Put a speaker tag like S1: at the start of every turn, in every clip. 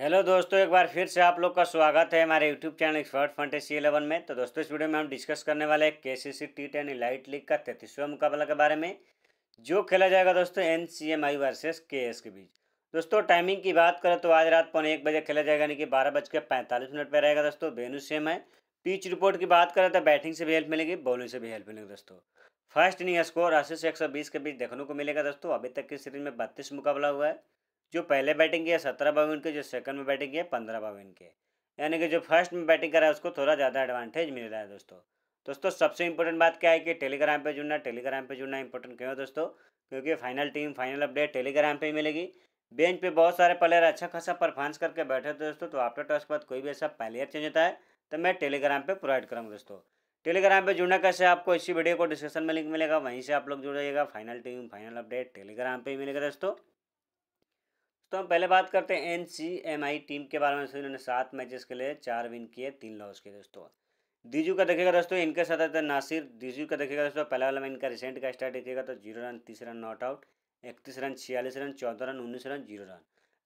S1: hello दोस्तों एक बार फिर से आप लोग का स्वागत है हमारे YouTube channel Expert Fantasy Eleven में तो दोस्तों इस वीडियो में हम डिस्कस करने वाले हैं K C C T ten light league का तैतीसवा मुकाबला के बारे में जो खेला जाएगा दोस्तों N C M I versus K S के बीच दोस्तों टाइमिंग की बात करें तो आज रात पौने एक बजे खेला जाएगा यानी कि बारह बज के पैंतालीस मिनट पर रहेगा दोस्तों बेनू सेम है पिच रिपोर्ट की बात करें तो बैटिंग से भी हेल्प मिलेगी बॉलिंग से भी हेल्प मिलेगी दोस्तों फर्स्ट इनिंग स्कोर अस्सी से एक सौ बीस के बीच देखने को मिलेगा दोस्तों अभी तक की सीरीज में बत्तीस मुकाबला हुआ है जो पहले बैटिंग किया सत्रह बावन के जो सेकंड में बैटिंग किया पंद्रह बावन के यानी कि जो फर्स्ट में बैटिंग करा है उसको थोड़ा ज़्यादा एडवांटेज मिल रहा है दोस्तों दोस्तों सबसे इंपॉर्टेंट बात क्या है कि टेलीग्राम पर जुड़ना टेलीग्राम पर जुड़ना इंपॉर्टेंट क्यों दोस्तों क्योंकि final team final update Telegram पर मिलेगी बेंच पे बहुत सारे प्लेयर अच्छा खासा परफॉर्मेंस करके बैठे थे दोस्तों तो आफ्टर टॉस के बाद कोई भी ऐसा प्लेयर चेंज होता है तो मैं टेलीग्राम पर प्रोवाइड करूँगा दोस्तों टेलीग्राम पर जुड़ना कैसे आपको इसी वीडियो को डिस्क्रिप्शन में लिंक मिलेगा वहीं से आप लोग जुड़ जाइएगा final team final update Telegram पर ही मिलेगा दोस्तों तो हम पहले बात करते हैं N C M I team के बारे में दोस्तों इन्होंने सात मैचेस के लिए चार विन किए तीन लॉस किए दोस्तों दीजू का देखिएगा दोस्तों इनके साथ आता है नासिर दीजू का देखिएगा दोस्तों पहला वाला में इनका रिसेंट का तो स्टार्ट देखेगा तो जीरो रन तीस रन नॉट आउट इकतीस रन छियालीस रन चौदह रन उन्नीस run zero run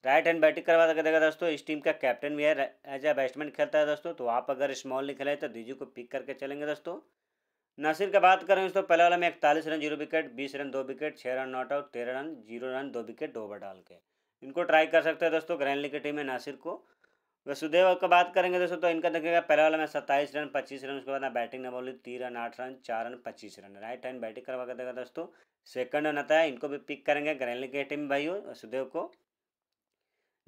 S1: right hand batting करवा कर देगा दोस्तों इस टीम का कैप्टन भी है एज ए बैट्समैन खेलता है दोस्तों तो आप अगर स्मॉल नहीं खेले तो दीजू को पिक करके चलेंगे दोस्तों नासिर का बात करें दोस्तों पहला वाला में इकतालीस रन जीरो विकेट बीस रन दो विकेट छः रन नॉट आउट तेरह रन जीरो रन दो विकेट दो ओवर डाल के इनको ट्राई कर सकते हो दोस्तों ग्रैंड की टीम है नासिर को वसुदेव का बात करेंगे दोस्तों तो इनका देखिएगा पहला वाला में सत्ताईस रन पच्चीस रन उसके बाद बैटिंग ने बोली तीन रन आठ रन चार रन पच्चीस रन राइट हैंड बैटिंग करवा कर देगा दोस्तों सेकंड रन आता है इनको भी पिक करेंगे ग्रैंड की टीम भाइयों वसुदेव को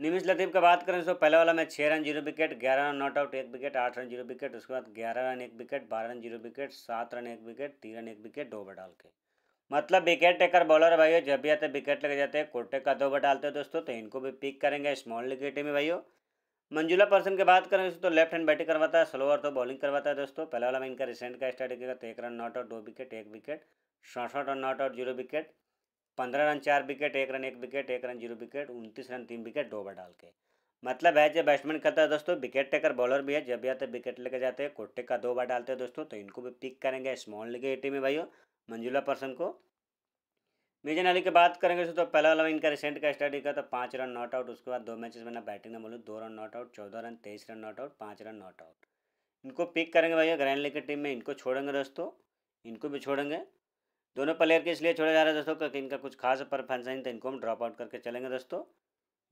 S1: निमिष लतीफ का बात करें दोस्तों पहले वाला में छः रन जीरो विकेट ग्यारह रन नॉट आउट एक विकेट आठ रन जीरो विकेट उसके बाद ग्यारह रन एक विकेट बारह रन जीरो विकेट सात रन एक विकेट तीन रन एक विकेट दो ओवर डाल के मतलब विकेट टेकर बॉलर भाई जब भी आते विकेट लग जाते हैं कोटे का दो ओवर डालते हैं दोस्तों तो इनको भी पिक करेंगे स्मॉल विकेट में भाई मंजुला पर्सन की बात करें तो लेफ्ट हैंड बैटिंग करवाता है स्लोअर तो बॉलिंग करवाता है दोस्तों पहला वाला मैं इनका रिसेंट का स्टार्ट किया तो एक रन नॉट आउट दो विकेट एक विकेट सड़सठ run not out zero wicket पंद्रह रन चार विकेट एक रन एक विकेट एक रन जीरो विकेट उनतीस रन तीन विकेट दो बार डाल के मतलब है जब बैट्समैन करता है दोस्तों विकेट टेकर बॉलर भी है जब भी आते विकेट लेके जाते हैं कोटे का दो बार डालते हैं दोस्तों तो इनको भी पिक करेंगे स्मॉल लीग एटी में भाई मंजुला पर्सन को मिजन अली की बात करेंगे तो पहला वाला इनका रिसेंट का स्टडी का तो पाँच रन नॉट आउट उसके बाद दो मैचेस ना बैटिंग में बोलूँ दो रन नॉट आउट चौदह रन तेईस रन नॉट आउट पाँच रन नॉट आउट इनको पिक करेंगे भैया ग्रैंड लीग की टीम में इनको छोड़ेंगे दोस्तों इनको भी छोड़ेंगे दोनों प्लेयर के इसलिए छोड़े जा रहे हैं दोस्तों क्योंकि इनका कुछ खास परफॉर्मेंस नहीं तो इनको हम ड्रॉप आउट करके चलेंगे दोस्तों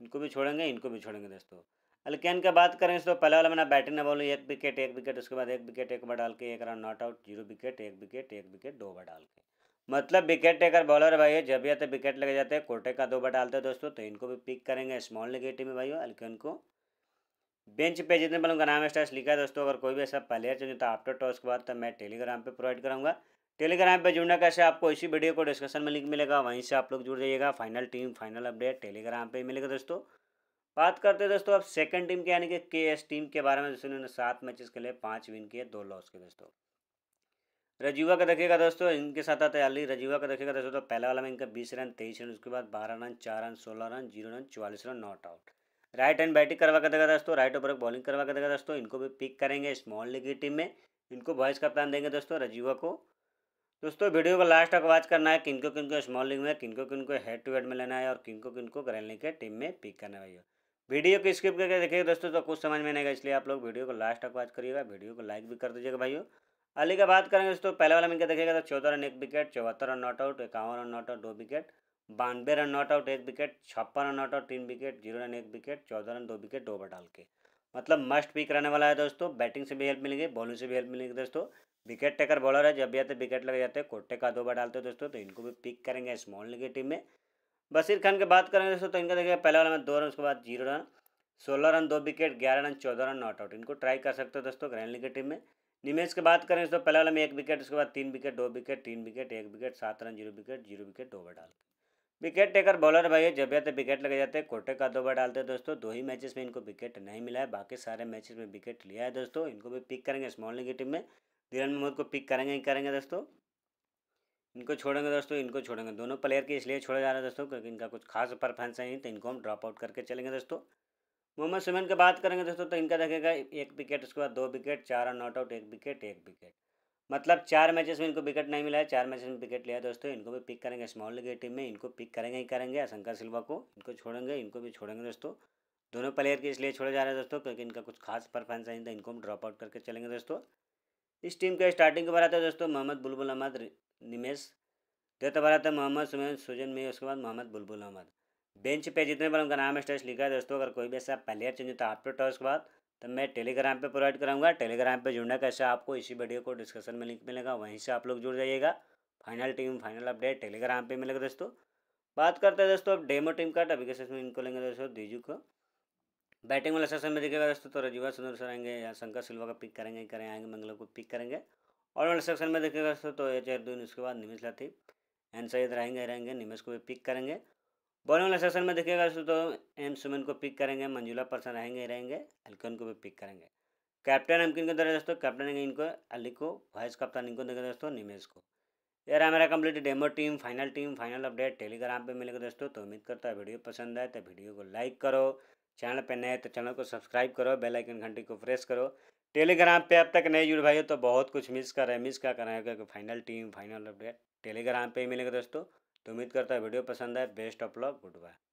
S1: इनको भी छोड़ेंगे इनको भी छोड़ेंगे दोस्तों अल्केन का बात करें तो पहले वाला मैंने बैटिंग ना बोलो एक विकेट एक विकेट उसके बाद एक विकेट एक बार डाल के एक run not out zero wicket एक विकेट एक विकेट दो बार डाल के मतलब विकेट टेकर बॉलर भाई जब या तो विकेट लगे जाते हैं कोटे का दो बार डालते हैं दोस्तों तो इनको भी पिक करेंगे स्मॉल निगेटिव में भाई अल्केन को बेंच पे जितने बलों नाम स्टार्स लिखा है दोस्तों अगर कोई भी ऐसा प्लेयर चाहिए तो आफ्टर टॉस के बाद तो मैं टेलीग्राम पे प्रोवाइड कराऊंगा टेलीग्राम पे जुड़ना कैसे आपको इसी वीडियो को डिस्कशन में लिंक मिलेगा वहीं से आप लोग जुड़ जाइएगा final team final update Telegram पे मिलेगा दोस्तों बात करते हैं दोस्तों अब सेकंड टीम के यानी कि के एस टीम के बारे में दोस्तों इन्होंने सात मैचेस के लिए पाँच विन किए दो लॉस के दोस्तों रजीवा का देखिएगा दोस्तों इनके साथ आता है अली रजीवा का देखिएगा दोस्तों तो पहला वाला में इनका बीस रन तेईस रन उसके बाद बारह रन चार रन सोलह रन जीरो रन चौवालीस run not out right hand batting करवा कर देगा दोस्तों राइट ओवर बॉलिंग करवा कर देगा दोस्तों इनको भी पिक करेंगे स्मॉल लीग की टीम में इनको वॉइस कप्तान देंगे दोस्तों रजीवा को दोस्तों वीडियो को लास्ट तक वॉच करना है किनको किनको स्मॉल लीग में किनको किनको हेड टू हेड में लेना है और किनको किनको ग्रैंड लीग के टीम में पिक करना है भैया वीडियो को स्किप करके देखिए दोस्तों तो कुछ समझ में नहीं आएगा इसलिए आप लोग वीडियो को लास्ट तक वॉच करिएगा वीडियो को लाइक भी कर दीजिएगा भाइयों अली का बात करेंगे दोस्तों पहले वाला इनका देखिएगा तो चौदह रन एक विकेट चौहत्तर रन नॉट आउट इक्यावन रन नॉट आउट दो विकेट बानवे रन नॉट आउट एक विकेट छप्पन रन नॉट आउट तीन विकेट जीरो रन एक विकेट चौदह रन दो विकेट दो बटाल डाल के मतलब मस्ट पिक रहने वाला है दोस्तों बैटिंग से भी हेल्प मिलेगी बॉलिंग से भी हेल्प मिलेगी दोस्तों विकेट टेकर बॉलर है जब भी आते विकेट लगे जाते हैं कोटे का दो बार डालते हैं दोस्तों तो इनको भी पिक करेंगे स्मॉल लीग की टीम में बशीर खान की बात करेंगे दोस्तों तो इनका देखिए पहला वाला में दो रन उसके बाद जीरो रन सोलह रन दो विकेट ग्यारह रन चौदह रन नॉट आउट इनको ट्राई कर सकते हो दोस्तों ग्रैंड लीग की टीम में निमेश की बात करें दोस्तों पहला वाला में एक विकेट उसके बाद तीन विकेट दो विकेट तीन विकेट एक विकेट सात run zero wicket zero wicket दो ओवर डाल विकेट टेकर बॉलर भाई जब भी विकेट लगे जाते हैं कोटे का दो बार डालते हैं दोस्तों दो ही मैचेस में इनको विकेट नहीं मिला है बाकी सारे मैचेस में विकेट लिया है दोस्तों इनको भी पिक करेंगे स्मॉल लीग की टीम में धीरे मोहम्मद को पिक करेंगे ही करेंगे दोस्तों इनको छोड़ेंगे दोस्तों इनको छोड़ेंगे दोनों प्लेयर के इसलिए छोड़ा जा रहा है दोस्तों क्योंकि इनका कुछ खास परफॉर्मेंस नहीं तो इनको हम ड्रॉप आउट करके चलेंगे दोस्तों मोहम्मद सुमन की बात करेंगे दोस्तों तो इनका देखेगा एक विकेट उसके बाद दो विकेट चार और नॉट आउट एक विकेट एक विकेट मतलब चार मैचेस में इनको विकेट नहीं मिला है चार मैचेस में विकेट लिया दोस्तों इनको भी पिक करेंगे स्मॉल लीग टीम में इनको पिक करेंगे ही करेंगे शंकर सिल्वा को इनको छोड़ेंगे इनको भी छोड़ेंगे दोस्तों दोनों प्लेयर के इसलिए छोड़े जा रहे हैं दोस्तों क्योंकि इनका कुछ खास परफॉर्मेंस है तो इनको हम ड्रॉप आउट करके चलेंगे दोस्तों इस टीम के स्टार्टिंग के बारे आता तो दोस्तों मोहम्मद बुलबुल अहमद निमेश जो तबारा था मोहम्मद सुमेन सुजन में उसके बाद मोहम्मद बुलबुल अहमद बेंच पे जितने बार उनका नाम है लिखा है दोस्तों अगर कोई भी ऐसा पहले चेंज होता है टॉस उसके बाद तो मैं टेलीग्राम पे प्रोवाइड कराऊंगा टेलीग्राम पे जुड़ना कैसे आपको इसी वीडियो को डिस्कशन में लिंक मिलेगा वहीं से आप लोग जुड़ जाइएगा final team final update Telegram पर मिलेगा दोस्तों बात करते हैं दोस्तों अब डेमो टीम का अभी सेशन में इनको लेंगे दोस्तों दीजू को बैटिंग वाले सेशन में दिखेगा दोस्तों तो रजुआ सुंदर सर आएंगे या शंकर सिल्वा का पिक करेंगे करें आएंगे मंगलों को पिक करेंगे और वाले सेक्शन में देखेगा दोस्तों तो एच आर दून उसके बाद निमेश लाथी एन सैद रहेंगे रहेंगे निमेश को भी पिक करेंगे बॉलिंग वाले सेक्शन में देखिएगा दोस्तों तो एम सुमन को पिक करेंगे मंजुला पर्सन रहेंगे रहेंगे अलिकन को भी पिक करेंगे कैप्टन हम तो को दे रहे दोस्तों कैप्टन इनको अली को वाइस कप्तान इनको देंगे दोस्तों निमेश को यार हमारा complete demo team final team final update Telegram पे मिलेगा दोस्तों तो उम्मीद करता है वीडियो पसंद आए तो वीडियो को लाइक करो चैनल पर नए तो चैनल को सब्सक्राइब करो बेल आइकन घंटी को प्रेस करो टेलीग्राम पे अब तक नए जुड़े भाई हो तो बहुत कुछ मिस कर रहे हैं मिस क्या कर रहे हैं क्योंकि final team final update Telegram पे ही मिलेंगे दोस्तों तो उम्मीद करता है वीडियो पसंद है best of luck good bye